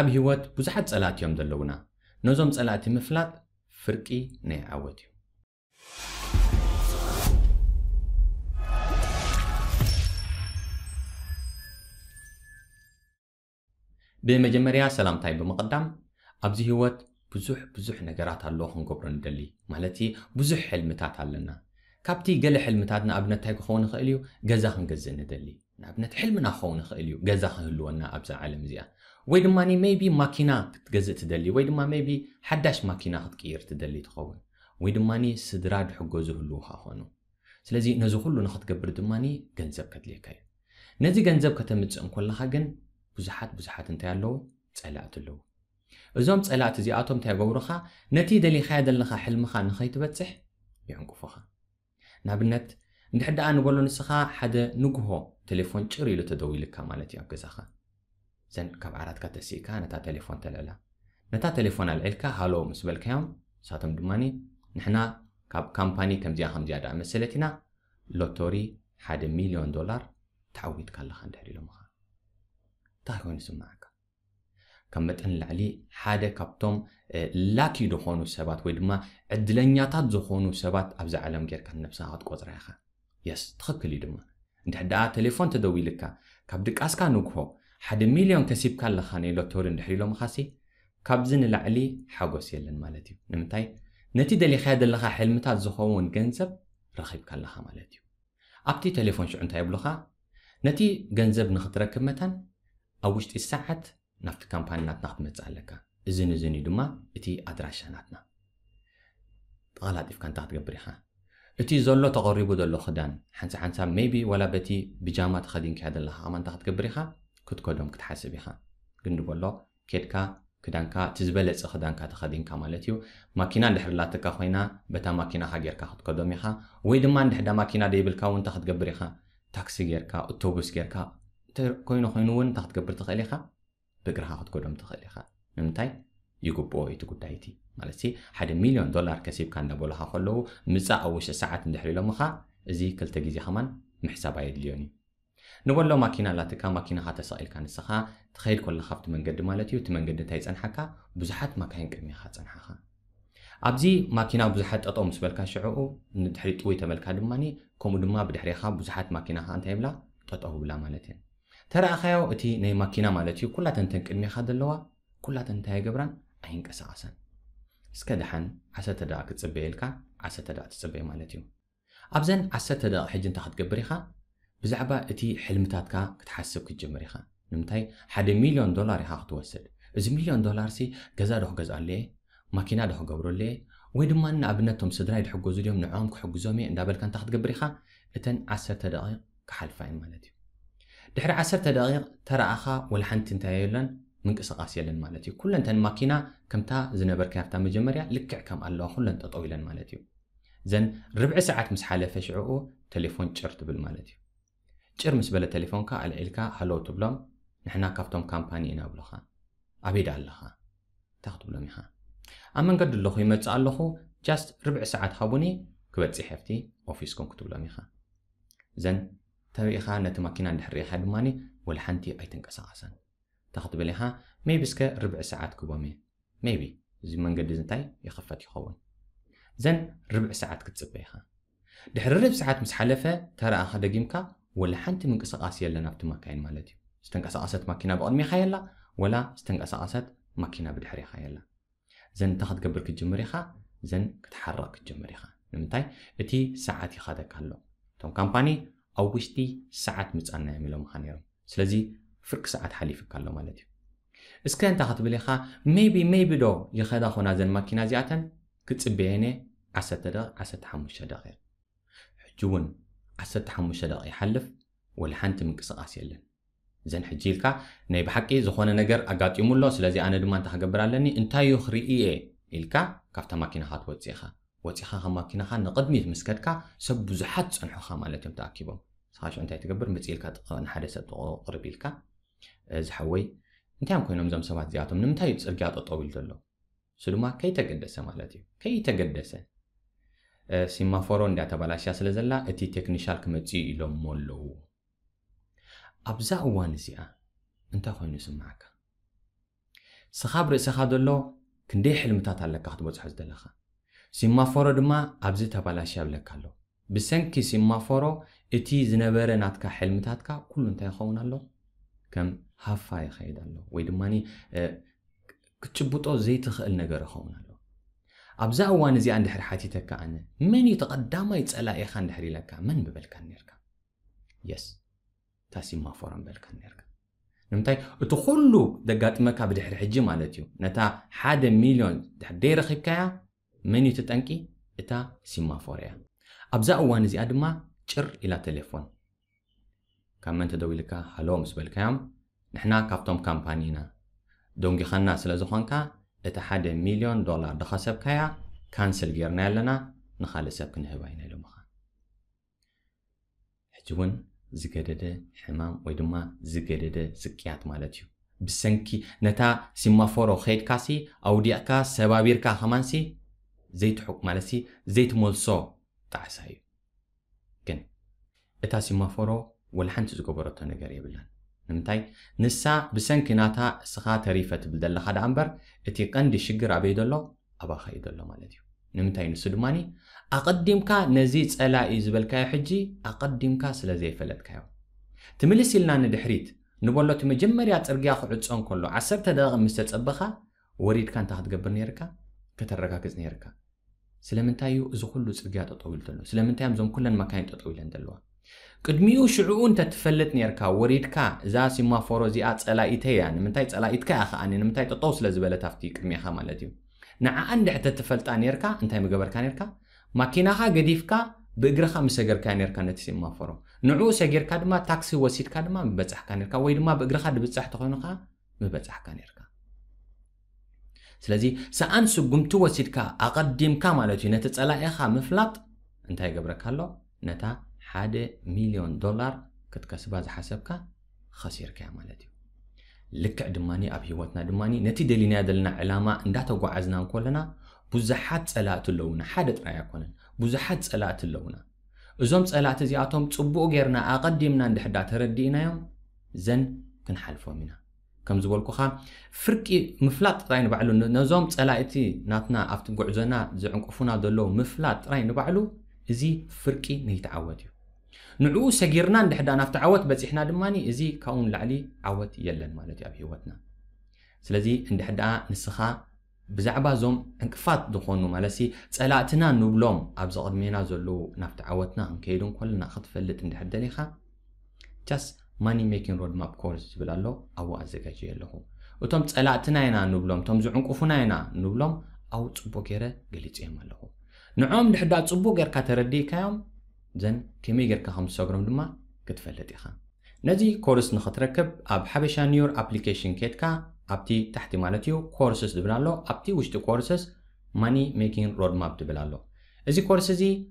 ኣብ ሂወት ብዙሓት ፀላት እዮም ዘለውና ነዞም ፀላእቲ ምፍላጥ ፍርቂ ናይ ዓወት እዩ ብመጀመርያ ሰላምታይ ብምቕዳም ኣብዚ ህይወት ብዙሕ ብዙሕ ነገራት ኣለዎ ክንገብሮ ንደሊ ማለት ብዙሕ ሕልምታት ኣለና ካብቲ ገለ ሕልምታትና ኣብነት እንታይ ክኸውን ይኽእል እዩ ገዛ ክንገዝእ ንደሊ ንኣብነት ሕልምና ክኸውን ይኽእል እዩ ገዛ ክህልወና ኣብዛ ዓለም እዚኣ ወይ ድማ ሜቢ ማኪና ክትገዝእ ትደሊ ወይ ድማ ሜቢ ሓዳሽ ማኪና ክትቅይር ትደሊ ትኸውን ወይ ድማ ስድራ ድሕጎ ዝህልውካ ኮኑ ስለዚ ነዚ ኩሉ ንክትገብር ድማ ገንዘብ ከድልየካ እዩ ነዚ ገንዘብ ከተምፅእ እንኮለካ ግን ብዙሓት ብዙሓት እንታይ ኣለው ፀላእቲ ኣለዉ እዞም ፀላእቲ እዚኣቶም እንታይ ገብሩካ ነቲ ደሊካዮ ዘለካ ሕልምካ ንኸይትበፅሕ ይዕንቅፉኻ ንኣብነት እንድሕር ደኣ ንበሎ ንስኻ ሓደ ንግሆ ቴሌፎን ጭር ኢሉ ተደው ኢልካ ማለት እዩ ኣብ ገዛኻ ዘንድ ካብ ዓራትካ ተሲእካ ነታ ቴሌፎን ተልዕላ ነታ ቴሌፎን ኣልዒልካ ሃሎ ምስ በልካዮም ንሳቶም ድማ ንሕና ካብ ካምፓኒ ከምዚኣ ከምዚኣ ዳ መሰለት ኢና ሎቶሪ ሓደ ሚልዮን ዶላር ተዓዊትካ ኣለካ ንድሕሪ ኢሎም ኢሎምኻ እንታይ ኮይኑ ስምዓካ ካብ መጠን ላዕሊ ሓደ ካብቶም ላኪ ዝኾኑ ሰባት ወይ ድማ ዕድለኛታት ዝኾኑ ሰባት ኣብዚ ዓለም ጌርካ ነብስኻ ክትቆፅራ ኢኻ የስ ትኽክል እዩ ድማ እንድሕ ደኣ ቴሌፎን ተደዊ ኢልካ ካብ ድቃስካ ንግሆ حد مليون كسيب كان لخاني لو تول ندحري لو مخاسي كابزن العلي حقوس يلن مالتيو نمتاي نتي دلي خيد اللخا حلمتا زخوون جنزب رخيب كان لخا مالتيو ابتي تليفون شو انتاي بلخا نتي جنزب نخترك متن اوشت الساعات نفت كامبان نات نخت متزعلكا زين زين دوما اتي ادراشا ناتنا طالات اف كان تحت قبريخا اتي زولو تقربو دلو خدان حنسا حنسا ميبي ولا بتي بجامات خدين كهذا اللخا امان تحت قبريخا ክትከዶም ክትሓስብ ኢኻ ግን ንበሎ ኬድካ ክዳንካ እቲ ዝበለፀ ክዳንካ ተኸዲንካ ማለት እዩ ማኪና እንድሕር ላትካ ኮይና በታ ማኪናካ ጌርካ ክትከዶም ኢኻ ወይ ድማ እንድሕዳ ማኪና ደይብልካ እውን እንታይ ክትገብር ኢኻ ታክሲ ጌርካ እቶቡስ ጌርካ ኮይኑ ኮይኑ እውን እንታይ ክትገብር ትኽእል ኢኻ ብእግርኻ ክትከዶም ትኽእል ኢኻ ንምንታይ ይግብኦ እቲ ጉዳይ እቲ ማለት ሓደ ሚልዮን ዶላር ከሲብካ እንዳበልካ ከለዉ ምፃእ ኣብ ውሽጢ ሰዓት እንድሕር ኢሎምኻ እዚ ክልተ ግዜ ከማን ምሕሳብ ኣየድልዮን እዩ ንበሎ ማኪና ላትካ ማኪና ካተሳኢልካ ንስኻ ትኸይድ ከለካ ኣብቲ መንገዲ ማለት እዩ እቲ መንገዲ እንታይ ይፀንሐካ ብዙሓት ማካይን ቅድሚኻ ፀንሐኻ ኣብዚ ማኪና ብዙሓት ጠጠው ምስ በልካ ሽዕኡ ንድሕሪ ጥውይ ተበልካ ድማኒ ከምኡ ድማ ብድሕሪኻ ብዙሓት ማኪናኻ እንታይ ይብላ ጠጠው ብላ ማለት እየን ተረእኻዮ እቲ ናይ ማኪና ማለት እዩ ኩላተንተን ቅድሚኻ ዘለዋ ኩላተን እንታይ ይገብራን ኣይንቀሳቐሰን እስከ ድሓን ዓሰተ ደቂ ክፅበየልካ ዓሰተ ደቂ ትፅበየ ማለት እዩ ኣብዘን ዓሰተ ደቂ ሕጂ እንታይ ክትገብር ኢኻ ብዛዕባ እቲ ሕልምታትካ ክትሓስብ ክትጀምር ኢኻ ንምንታይ ሓደ ሚልዮን ዶላር ኢኻ ክትወስድ እዚ ሚልዮን ዶላር ሲ ገዛ ድኹ ገዛ ኣለየ ማኪና ድኹ ገብሮ ኣለየ ወይ ድማ ንኣብነት ቶም ስድራይ ድሕገዙ ድዮም ንዕኦም ክሕግዞም እየ እንዳበልካ እንታይ ክትገብር ኢኻ እተን ዓሰርተ ደቂቕ ክሓልፋ እዩ ማለት እዩ ድሕሪ ዓሰርተ ደቂቕ ተረኣኻ ወላ ሓንቲ እንታይ የለን ምንቅስቃስ የለን ማለት እዩ ኩለንተን ማኪና ከምታ ዝነበርካ ኣብታ መጀመርያ ልክዕ ከም ኣለዋ ኩለን ጠጠው ኢለን ማለት እዩ ዘን ርብዒ ሰዓት ምስ ሓለፈ ሽዕኡ ቴሌፎን ጭር ትብል ማለት እዩ چرا مسبله تلفن که علیل که حلو تبلم نحنا کفتم کمپانی اینا بله خا عبید الله خا تخت بلمی خا اما گرد لخوی مت آل لخو جست ربع ساعت خبونی که بذی حفتی آفیس کن کتب لامی خا زن تبی خا نت ماکینا دحری حدمانی ول حنتی ایتن کس عسان تخت بله خا می بس که ربع ساعت کبامی می بی زی من گرد زن تای یخفتی خون زن ربع ساعت کت سپی خا دحری ربع ساعت مسحلفه ترا آخه دگیم که ولا حنت من قصاص يلا نفت مكان مالتي استنقصاصت ماكينة بقدمي خيالا ولا استنقصاصت ماكينة بدحري خيالا زين تاخد قبل كجمري خا زين كتحرك كجمري نمتاي اتي ساعة يخادك كالو تون كامباني او وشتي ساعة متسانا يعملو مخانيرو سلزي فرق ساعة حالي فيك هلو مالتي اسكن تاخد بلي خا ميبي ميبي دو يخادا خونا زين ماكينة زياتن كتسبيني عسد دغ عسد حموشة دغير حجون حسد تحمل شدق يحلف ولا حنت من قصة قاسية لن زين حجي لك ناي بحقي زخونا نقر أقاط يوم الله سلازي أنا دمان تحقبر لني انتا يخري إيه إلكا كافتا ماكينة خات وطيخة وطيخة خا ماكينة خا نقدمي مسكتك سب زحات سنحو خا مالتهم تأكيبهم سخاش انتا يتقبر متي إلكا تقوان حدسة تقرب إلكا زحوي انتا هم كوينهم زم سبات زياتهم نمتا يتسرقات أطول دلو سلوما كي تقدس مالتهم كي تقدسه ሲማፎሮ እንዳተባላሽያ ስለዘላ እቲ ቴክኒሻል ክመፅኡ ኢሎሞ ኣለዉ ኣብዛ እዋን እዚኣ እንታይ ኮይኑ ይስምዓካ ስኻብ ርእስኻ ዘሎ ክንደይ ሕልምታት ኣለካ ክትበፅሖ ዝደለካ ሲማፎሮ ድማ ኣብዚ ተባላሽ ኣብለካ ኣሎ ብሰንኪ ሲማፎሮ እቲ ዝነበረ ናትካ ሕልምታትካ ኩሉ እንታይ ይኸውን ኣሎ ከም ሃፋ ይኸይድ ኣሎ ወይ ድማ ክትጭብጦ ዘይትኽእል ነገር ይኸውን ኣሎ ኣብዚ እዋን እዚኣ እንድሕር ሓቲተካ ኣነ መን እዩ ተቐዳማይ ፀላኢኻ እንድሕር ኢለካ መን ምበልካ ነርካ የስ ታሲማ ፎረም በልካ ነርካ ንምንታይ እቲ ኩሉ ዘጋጥመካ ብድሕሪ ሕጂ ማለት እዩ ነታ ሓደ ሚልዮን ድሕር ደይ ረኺብካያ መን እዩ ትጠንቂ እታ ሲማፎር እያ ኣብዛ እዋን እዚኣ ድማ ጭር ኢላ ቴሌፎን ካብ መን ተደው ኢልካ ሃሎ ምስ በልካዮም ንሕና ካብቶም ካምፓኒና ዶንጊኻና ስለ ዝኾንካ እቲ ሓደ ሚልዮን ዶላር ድኻ ሰብካያ ካንስል ጌርና ኣለና ንኻልእ ሰብ ክንህባ ኢና ኢሎም ኻ ሕጂ እውን ዝገደደ ሕማም ወይ ድማ ዝገደደ ስቅያት ማለት እዩ ብሰንኪ ነታ ሲማፎሮ ከይድካሲ ኣውዲቕካ ሰባቢርካ ኸማንሲ ዘይትሑቅ ማለትሲ ዘይትመልሶ ጣዕሳ እዩ ግን እታ ሲማፎሮ ወላ ሓንቲ ዝገበረቶ ነገር የብላን نمتاي نسا بسن كناتا سخا تريفة بدل لخاد عمبر اتي قندي شقر عبيد الله أبا خايد الله مالديو نمتاي نسدماني أقدم كا نزيد سألا إيزبال كاي حجي أقدم كا سلزي فلت كايو تملسي لنا ندحريت نبولو تمجمريات ارقيا خلو تسون كلو عسر تداغ مستت أبخا وريد كان تاخد قبر نيركا كترقا كز نيركا سلامنتايو زخلو سرقيا تطويل دلو سلمنتايو زون كلن ما تطويل دلوه ቅድሚኡ ሽዑኡ እንተትፈልጥ ነርካ ወሪድካ እዛ ሲማፎሮ እዚኣ ፀላኢተ እያ ንምንታይ ፀላኢትካ ያ ከዓኒ ንምንታይ ጠጠው ስለ ዝበለት ኣብቲ ቅድሚኻ ማለት እዩ ንዓኣ እንድዕ ተትፈልጣ ነርካ እንታይ ምገበርካ ነርካ ማኪናኻ ገዲፍካ ብእግርኻ ምሰገርካ ነርካ ነቲ ሲማፎሮ ንዕኡ ሰጊርካ ድማ ታክሲ ወሲድካ ድማ ምበፃሕካ ነርካ ወይ ድማ ብእግርኻ ድብፃሕ ተኮይኑ ከዓ ምበፃሕካ ነርካ ስለዚ ሰኣን ስጉምቲ ወሲድካ ኣቐዲምካ ማለት እዩ ነቲ ፀላኢኻ ምፍላጥ እንታይ ገብረካ ኣሎ ነታ حاده مليون دولار كتكسبها زي حسبك خسير كاملتي مالتي لك دماني اب هيوتنا دماني نتي دلينا دلنا علامة اندا تقو عزنا كلنا بزحات سلات اللونة حادة رايا كلنا بزحات سلات اللونة ازوم سلات زياتهم تصبو غيرنا اقدمنا اند حدا تردينا يوم زن كن حلفو منا كم زبول كوخا فركي مفلات راين بعلو نزوم سلاتي ناتنا افتقو عزنا زعنقفونا دلو مفلات راين بعلو زي فركي نيتعوديو ንዕኡ ሰጊርና እንድሕዳ ናብቲ ዓወት በፂሕና ድማኒ እዚ ካብኡን ላዕሊ ዓወት የለን ማለት እዩ ኣብ ሂወትና ስለዚ እንድሕዳ ንስኻ ብዛዕባ እዞም ዕንቅፋት ዝኾኑ ማለት ፀላእትና ንብሎም ኣብ ዘቕድሜና ዘለዉ ናብቲ ዓወትና ክንከይዱ እንከለና ክትፈልጥ እንድሕደል ኢኻ ጃስ ማኒ ሜኪንግ ሮድማፕ ኮርስ ዝብል ኣሎ ኣብኡ ኣዘጋጅየ ኣለኹ እቶም ፀላእትና ኢና ንብሎም እቶም ዝዕንቁፉና ኢና ንብሎም ኣብኡ ፅቡቅ ገይረ ገሊፅዮም ኣለኹ ንዖም ድሕዳ ፅቡቅ ጌርካ ተረዲእካዮም زن كمي جرك هم سجرم دما كتفلت إخا نزي كورس نخطركب أب حبش نيور أبليكيشن كيتكا أبتي تحت مالتيو كورسز دبلالو أبتي وشت كورسز ماني ميكين رود ماب دبلالو إزي كورسزي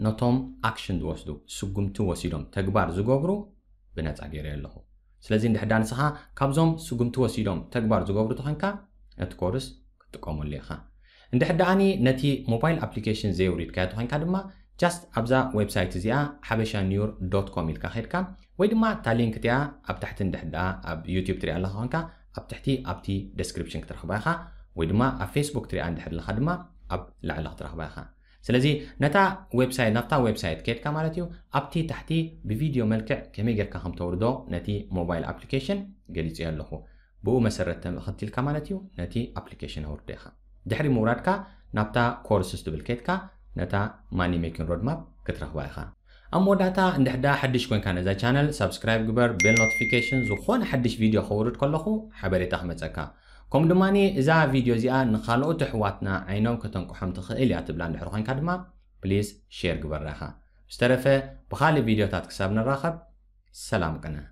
نتوم أكشن دوستو دوسدو تو وسيلهم تكبار زجوجرو بنات أجير الله سلازي ندحدا نسخة كابزوم سجمتو وسيلهم تكبار زجوجرو تخنكا أتكورس كورس اللي خا ندحدا عني نتي موبايل أبليكيشن زي وريد كاتو هنكا دما جاست ابزا ويب سايت زيا حبشا نيور دوت كوم يلكا خيركا ويدما تا لينك تيا اب تحت ندحدا اب يوتيوب تري الله هونكا اب تحتي ابتي ديسكريبشن كترخ بايخا ويدما اب فيسبوك تري عند حد الخدمة اب لعلا ترخ بايخا سلازي نتا ويب سايت نتا ويب سايت كيت كامالاتيو ابتي تحتي بفيديو ملكع كمي غير كهم توردو نتي موبايل ابلكيشن قليت يا لهو بو مسرت خطي الكامالاتيو نتي ابلكيشن هورتيخا دحري مورادكا نبتا كورسز دبل ነታ ማኒ ሜኪን ሮድማፕ ክትረኽባ ኢኻ ኣብ መወዳእታ እንድሕዳ ሓድሽ ኮንካ ነዛ ቻነል ሳብስክራይብ ግበር ቤል ኖቲፊኬሽን ዝኾነ ሓድሽ ቪድዮ ከውርድ ከለኹ ሓበሬታ ክመፀካ ከምኡ ድማ እዛ ቪድዮ እዚኣ ንካልኦት ኣሕዋትና ዓይኖም ከተንቁሖም ትኽእል እያ ትብላ ንድሕሪ ኮንካ ድማ ፕሊዝ ሼር ግበራ ኢኻ ብዝተረፈ ብካልእ ቪድዮታት ክሳብ ንራኸብ ሰላም ቅነ